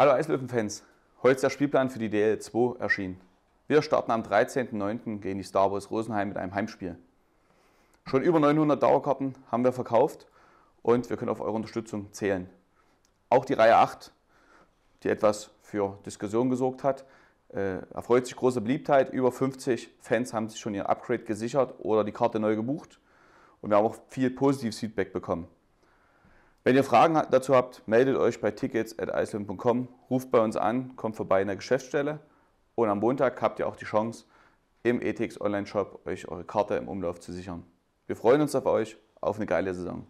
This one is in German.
Hallo Eislöwen-Fans, heute ist der Spielplan für die DL2 erschienen. Wir starten am 13.09. gegen die Star Wars Rosenheim mit einem Heimspiel. Schon über 900 Dauerkarten haben wir verkauft und wir können auf eure Unterstützung zählen. Auch die Reihe 8, die etwas für Diskussion gesorgt hat, äh, erfreut sich große Beliebtheit. Über 50 Fans haben sich schon ihr Upgrade gesichert oder die Karte neu gebucht. Und wir haben auch viel positives Feedback bekommen. Wenn ihr Fragen dazu habt, meldet euch bei tickets.iceland.com, ruft bei uns an, kommt vorbei in der Geschäftsstelle und am Montag habt ihr auch die Chance, im ETX Online Shop euch eure Karte im Umlauf zu sichern. Wir freuen uns auf euch, auf eine geile Saison.